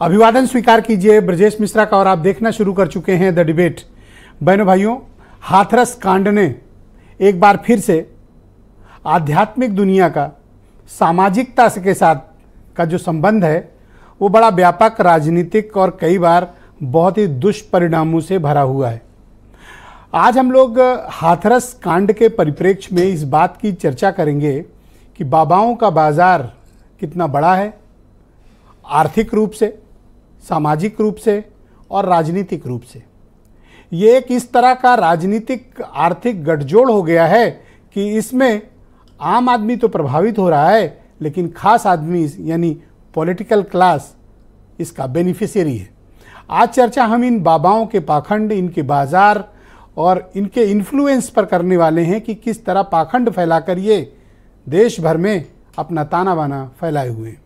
अभिवादन स्वीकार कीजिए ब्रजेश मिश्रा का और आप देखना शुरू कर चुके हैं द डिबेट बहनों भाइयों हाथरस कांड ने एक बार फिर से आध्यात्मिक दुनिया का सामाजिकता के साथ का जो संबंध है वो बड़ा व्यापक राजनीतिक और कई बार बहुत ही दुष्परिणामों से भरा हुआ है आज हम लोग हाथरस कांड के परिप्रेक्ष्य में इस बात की चर्चा करेंगे कि बाबाओं का बाज़ार कितना बड़ा है आर्थिक रूप से सामाजिक रूप से और राजनीतिक रूप से ये एक इस तरह का राजनीतिक आर्थिक गठजोड़ हो गया है कि इसमें आम आदमी तो प्रभावित हो रहा है लेकिन खास आदमी यानी पॉलिटिकल क्लास इसका बेनिफिशियरी है आज चर्चा हम इन बाबाओं के पाखंड इनके बाजार और इनके इन्फ्लुएंस पर करने वाले हैं कि किस तरह पाखंड फैलाकर ये देश भर में अपना ताना बाना फैलाए हुए हैं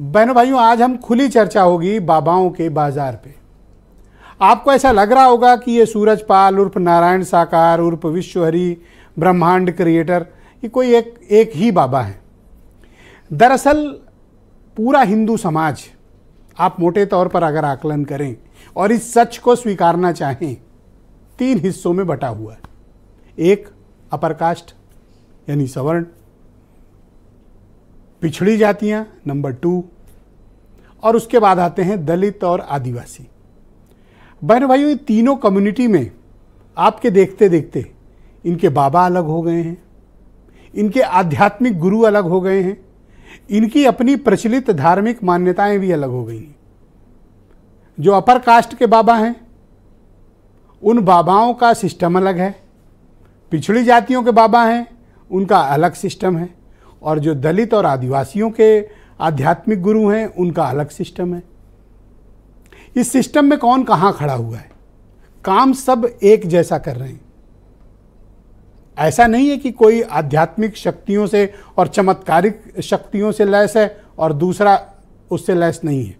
बहनों भाइयों आज हम खुली चर्चा होगी बाबाओं के बाजार पे आपको ऐसा लग रहा होगा कि ये सूरजपाल उर्फ नारायण साकार उर्फ विश्वहरी ब्रह्मांड क्रिएटर ये कोई एक एक ही बाबा हैं दरअसल पूरा हिंदू समाज आप मोटे तौर पर अगर आकलन करें और इस सच को स्वीकारना चाहें तीन हिस्सों में बटा हुआ है एक अपर कास्ट यानी सवर्ण पिछड़ी जातियां नंबर टू और उसके बाद आते हैं दलित और आदिवासी बहन भाइयों ये तीनों कम्युनिटी में आपके देखते देखते इनके बाबा अलग हो गए हैं इनके आध्यात्मिक गुरु अलग हो गए हैं इनकी अपनी प्रचलित धार्मिक मान्यताएं भी अलग हो गई हैं जो अपर कास्ट के बाबा हैं उन बाबाओं का सिस्टम अलग है पिछड़ी जातियों के बाबा हैं उनका अलग सिस्टम है और जो दलित और आदिवासियों के आध्यात्मिक गुरु हैं उनका अलग सिस्टम है इस सिस्टम में कौन कहाँ खड़ा हुआ है काम सब एक जैसा कर रहे हैं ऐसा नहीं है कि कोई आध्यात्मिक शक्तियों से और चमत्कारिक शक्तियों से लैस है और दूसरा उससे लैस नहीं है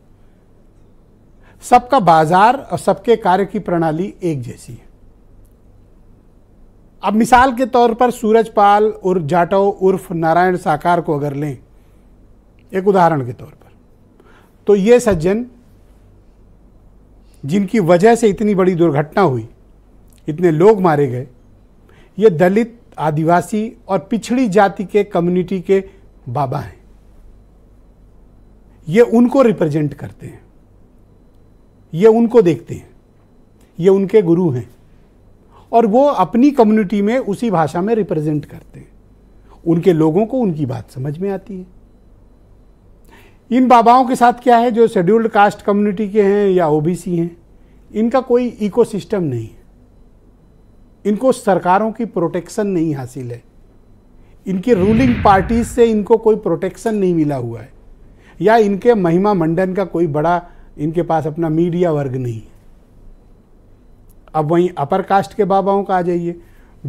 सबका बाजार और सबके कार्य की प्रणाली एक जैसी है अब मिसाल के तौर पर सूरजपाल उर्फ जाटव उर्फ नारायण साकार को अगर लें एक उदाहरण के तौर पर तो ये सज्जन जिनकी वजह से इतनी बड़ी दुर्घटना हुई इतने लोग मारे गए ये दलित आदिवासी और पिछड़ी जाति के कम्युनिटी के बाबा हैं ये उनको रिप्रेजेंट करते हैं ये उनको देखते हैं ये उनके गुरु हैं और वो अपनी कम्युनिटी में उसी भाषा में रिप्रेजेंट करते हैं उनके लोगों को उनकी बात समझ में आती है इन बाबाओं के साथ क्या है जो शेड्यूल्ड कास्ट कम्युनिटी के हैं या ओबीसी हैं इनका कोई इकोसिस्टम नहीं है इनको सरकारों की प्रोटेक्शन नहीं हासिल है इनकी रूलिंग पार्टीज से इनको कोई प्रोटेक्शन नहीं मिला हुआ है या इनके महिमा मंडन का कोई बड़ा इनके पास अपना मीडिया वर्ग नहीं है अब वहीं अपर कास्ट के बाबाओं का आ जाइए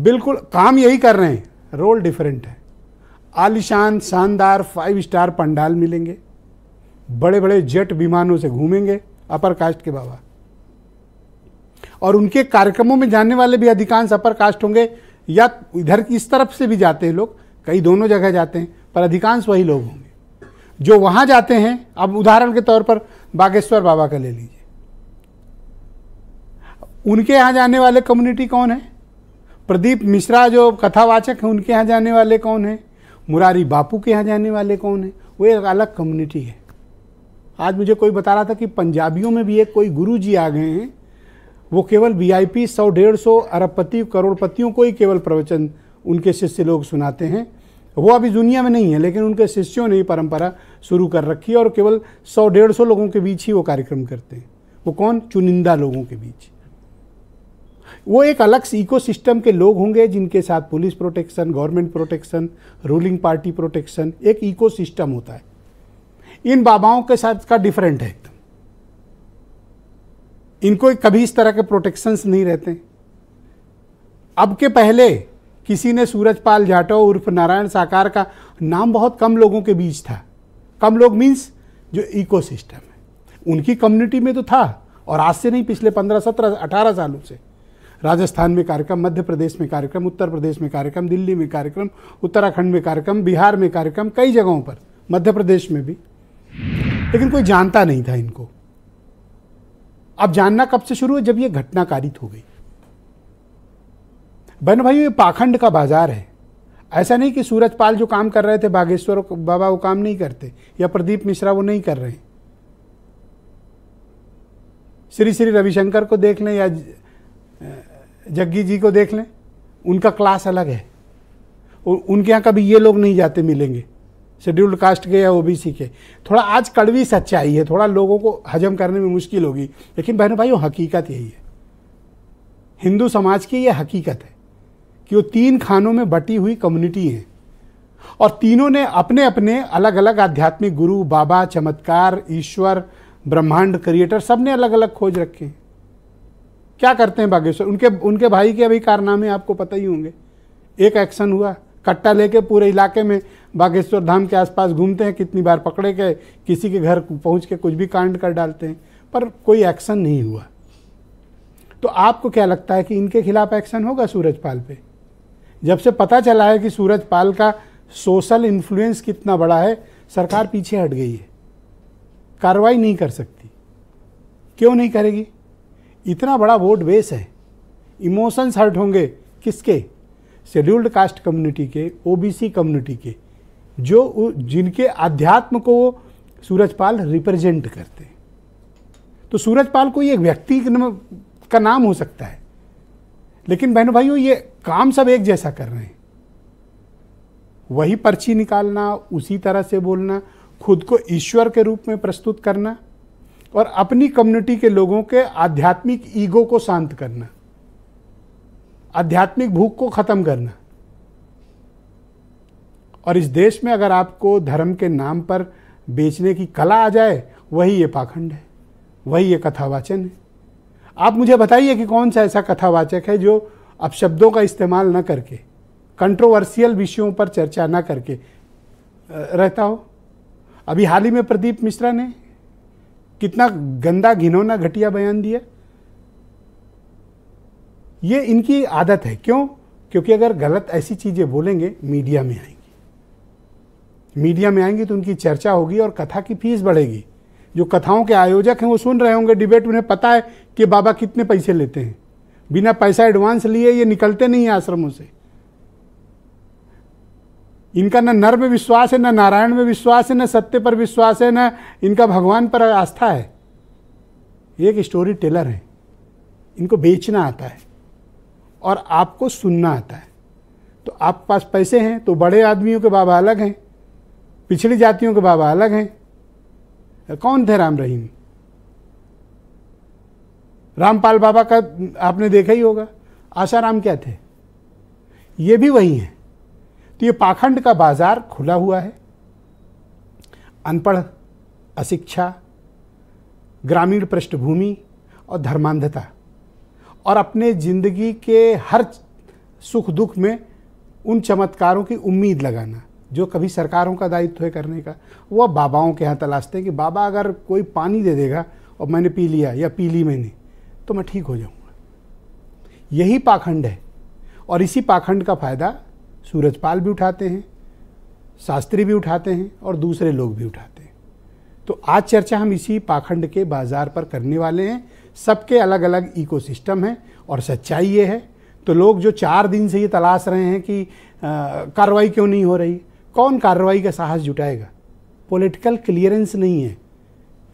बिल्कुल काम यही कर रहे हैं रोल डिफरेंट है आलिशान शानदार फाइव स्टार पंडाल मिलेंगे बड़े बड़े जेट विमानों से घूमेंगे अपर कास्ट के बाबा और उनके कार्यक्रमों में जाने वाले भी अधिकांश अपर कास्ट होंगे या इधर इस तरफ से भी जाते हैं लोग कई दोनों जगह जाते हैं पर अधिकांश वही लोग होंगे जो वहाँ जाते हैं अब उदाहरण के तौर पर बागेश्वर बाबा का ले लीजिए उनके यहाँ जाने वाले कम्युनिटी कौन है प्रदीप मिश्रा जो कथावाचक हैं उनके यहाँ जाने वाले कौन हैं मुरारी बापू के यहाँ जाने वाले कौन हैं वो एक अलग कम्युनिटी है आज मुझे कोई बता रहा था कि पंजाबियों में भी एक कोई गुरु जी आ गए हैं वो केवल वी आई पी सौ डेढ़ सौ अरबपति करोड़पतियों को ही केवल प्रवचन उनके शिष्य लोग सुनाते हैं वो अभी दुनिया में नहीं है लेकिन उनके शिष्यों ने ही परंपरा शुरू कर रखी है और केवल सौ डेढ़ सौ लोगों के बीच ही वो कार्यक्रम करते हैं वो कौन चुनिंदा लोगों के बीच वो एक अलग इकोसिस्टम के लोग होंगे जिनके साथ police protection government protection ruling party protection एक इकोसिस्टम होता है इन बाबाओं के साथ का डिफरेंट है एकदम इनको कभी इस तरह के प्रोटेक्शंस नहीं रहते अब के पहले किसी ने सूरजपाल जाटव उर्फ नारायण साकार का नाम बहुत कम लोगों के बीच था कम लोग मीन्स जो इकोसिस्टम है उनकी कम्युनिटी में तो था और आज से नहीं पिछले पंद्रह सत्रह अठारह सालों से राजस्थान में कार्यक्रम मध्य प्रदेश में कार्यक्रम उत्तर प्रदेश में कार्यक्रम दिल्ली में कार्यक्रम उत्तराखंड में कार्यक्रम बिहार में कार्यक्रम कई जगहों पर मध्य प्रदेश में भी लेकिन कोई जानता नहीं था इनको अब जानना कब से शुरू है जब ये घटनाकारित हो गई बहन भाई ये पाखंड का बाजार है ऐसा नहीं कि सूरज पाल जो काम कर रहे थे बागेश्वर बाबा वो काम नहीं करते या प्रदीप मिश्रा वो नहीं कर रहे श्री श्री रविशंकर को देख लें या जग्गी जी को देख लें उनका क्लास अलग है उनके यहाँ कभी ये लोग नहीं जाते मिलेंगे शेड्यूल्ड कास्ट के या ओबीसी के थोड़ा आज कड़वी सच्चाई है थोड़ा लोगों को हजम करने में मुश्किल होगी लेकिन बहनों भाइयों हकीकत यही है हिंदू समाज की ये हकीकत है कि वो तीन खानों में बटी हुई कम्युनिटी है और तीनों ने अपने अपने अलग अलग आध्यात्मिक गुरु बाबा चमत्कार ईश्वर ब्रह्मांड क्रिएटर सब ने अलग अलग खोज रखे हैं क्या करते हैं बागेश्वर उनके उनके भाई के अभी कारनामे आपको पता ही होंगे एक एक्शन हुआ कट्टा लेके पूरे इलाके में बागेश्वर धाम के आसपास घूमते हैं कितनी बार पकड़े गए किसी के घर पहुंच के कुछ भी कांड कर डालते हैं पर कोई एक्शन नहीं हुआ तो आपको क्या लगता है कि इनके खिलाफ एक्शन होगा सूरजपाल पे जब से पता चला है कि सूरजपाल का सोशल इन्फ्लुएंस कितना बड़ा है सरकार पीछे हट गई है कार्रवाई नहीं कर सकती क्यों नहीं करेगी इतना बड़ा वोट बेस है इमोशंस हर्ट होंगे किसके शेड्यूल्ड कास्ट कम्युनिटी के ओबीसी कम्युनिटी के जो जिनके अध्यात्म को सूरजपाल रिप्रेजेंट करते हैं तो सूरजपाल कोई एक व्यक्ति का नाम हो सकता है लेकिन बहनों भाइयों ये काम सब एक जैसा कर रहे हैं वही पर्ची निकालना उसी तरह से बोलना खुद को ईश्वर के रूप में प्रस्तुत करना और अपनी कम्युनिटी के लोगों के आध्यात्मिक ईगो को शांत करना आध्यात्मिक भूख को ख़त्म करना और इस देश में अगर आपको धर्म के नाम पर बेचने की कला आ जाए वही ये पाखंड है वही ये कथावाचन है आप मुझे बताइए कि कौन सा ऐसा कथावाचक है जो अब शब्दों का इस्तेमाल न करके कंट्रोवर्सियल विषयों पर चर्चा न करके रहता हो अभी हाल ही में प्रदीप मिश्रा ने कितना गंदा घिनौना घटिया बयान दिया ये इनकी आदत है क्यों क्योंकि अगर गलत ऐसी चीज़ें बोलेंगे मीडिया में आएंगी मीडिया में आएंगी तो उनकी चर्चा होगी और कथा की फीस बढ़ेगी जो कथाओं के आयोजक हैं वो सुन रहे होंगे डिबेट उन्हें पता है कि बाबा कितने पैसे लेते हैं बिना पैसा एडवांस लिए ये निकलते नहीं हैं आश्रमों से इनका न नर में विश्वास है न नारायण में विश्वास है न सत्य पर विश्वास है न इनका भगवान पर आस्था है एक स्टोरी टेलर है इनको बेचना आता है और आपको सुनना आता है तो आपके पास पैसे हैं तो बड़े आदमियों के बाबा अलग हैं पिछड़ी जातियों के बाबा अलग हैं कौन थे राम रहीम रामपाल बाबा का आपने देखा ही होगा आशाराम क्या थे ये भी वही हैं तो ये पाखंड का बाजार खुला हुआ है अनपढ़ अशिक्षा ग्रामीण पृष्ठभूमि और धर्मांधता और अपने जिंदगी के हर सुख दुख में उन चमत्कारों की उम्मीद लगाना जो कभी सरकारों का दायित्व है करने का वह बाबाओं के यहाँ तलाशते हैं कि बाबा अगर कोई पानी दे देगा और मैंने पी लिया या पी ली मैंने तो मैं ठीक हो जाऊँगा यही पाखंड है और इसी पाखंड का फ़ायदा सूरजपाल भी उठाते हैं शास्त्री भी उठाते हैं और दूसरे लोग भी उठाते हैं तो आज चर्चा हम इसी पाखंड के बाजार पर करने वाले हैं सबके अलग अलग इकोसिस्टम हैं और सच्चाई ये है तो लोग जो चार दिन से ये तलाश रहे हैं कि कार्रवाई क्यों नहीं हो रही कौन कार्रवाई का साहस जुटाएगा पॉलिटिकल क्लियरेंस नहीं है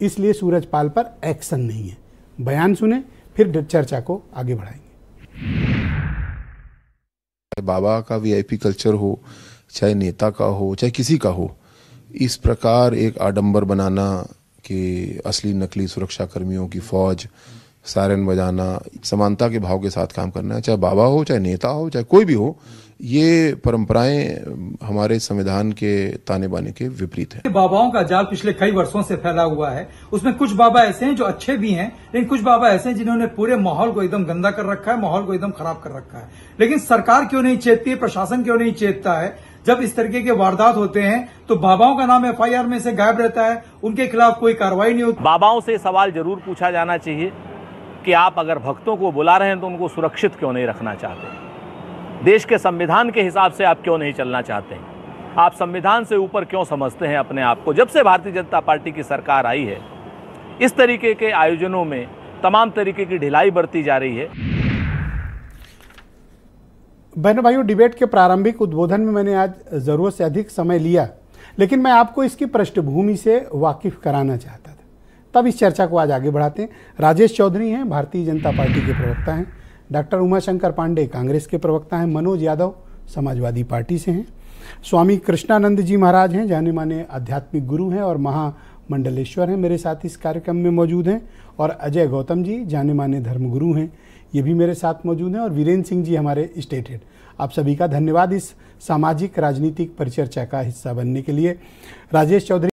इसलिए सूरजपाल पर एक्शन नहीं है बयान सुने फिर चर्चा को आगे बढ़ाएंगे बाबा का वीआईपी कल्चर हो चाहे नेता का हो चाहे किसी का हो इस प्रकार एक आडंबर बनाना कि असली नकली सुरक्षाकर्मियों की फौज सायरन बजाना समानता के भाव के साथ काम करना है चाहे बाबा हो चाहे नेता हो चाहे कोई भी हो ये परंपराएं हमारे संविधान के ताने बाने के विपरीत है बाबाओं का जाल पिछले कई वर्षों से फैला हुआ है उसमें कुछ बाबा ऐसे हैं जो अच्छे भी हैं लेकिन कुछ बाबा ऐसे हैं जिन्होंने पूरे माहौल को एकदम गंदा कर रखा है माहौल को एकदम खराब कर रखा है लेकिन सरकार क्यों नहीं चेतती है प्रशासन क्यों नहीं चेतता है जब इस तरीके के वारदात होते हैं तो बाबाओं का नाम एफ में से गायब रहता है उनके खिलाफ कोई कार्रवाई नहीं होती बाबाओं से सवाल जरूर पूछा जाना चाहिए कि आप अगर भक्तों को बुला रहे हैं तो उनको सुरक्षित क्यों नहीं रखना चाहते देश के संविधान के हिसाब से आप क्यों नहीं चलना चाहते हैं आप संविधान से ऊपर क्यों समझते हैं अपने आप को जब से भारतीय जनता पार्टी की सरकार आई है इस तरीके के आयोजनों में तमाम तरीके की ढिलाई बरती जा रही है बहनों भाइयों डिबेट के प्रारंभिक उद्बोधन में मैंने आज ज़रूरत से अधिक समय लिया लेकिन मैं आपको इसकी पृष्ठभूमि से वाकिफ कराना चाहता तब इस चर्चा को आज आगे बढ़ाते हैं राजेश चौधरी हैं भारतीय जनता पार्टी के प्रवक्ता हैं डॉक्टर उमाशंकर पांडे कांग्रेस के प्रवक्ता हैं मनोज यादव समाजवादी पार्टी से हैं स्वामी कृष्णानंद जी महाराज हैं जाने माने आध्यात्मिक गुरु हैं और महामंडलेश्वर हैं मेरे साथ इस कार्यक्रम में मौजूद हैं और अजय गौतम जी जाने माने धर्मगुरु हैं ये भी मेरे साथ मौजूद हैं और वीरेंद्र सिंह जी हमारे स्टेट हेड आप सभी का धन्यवाद इस सामाजिक राजनीतिक परिचर्चा का हिस्सा बनने के लिए राजेश चौधरी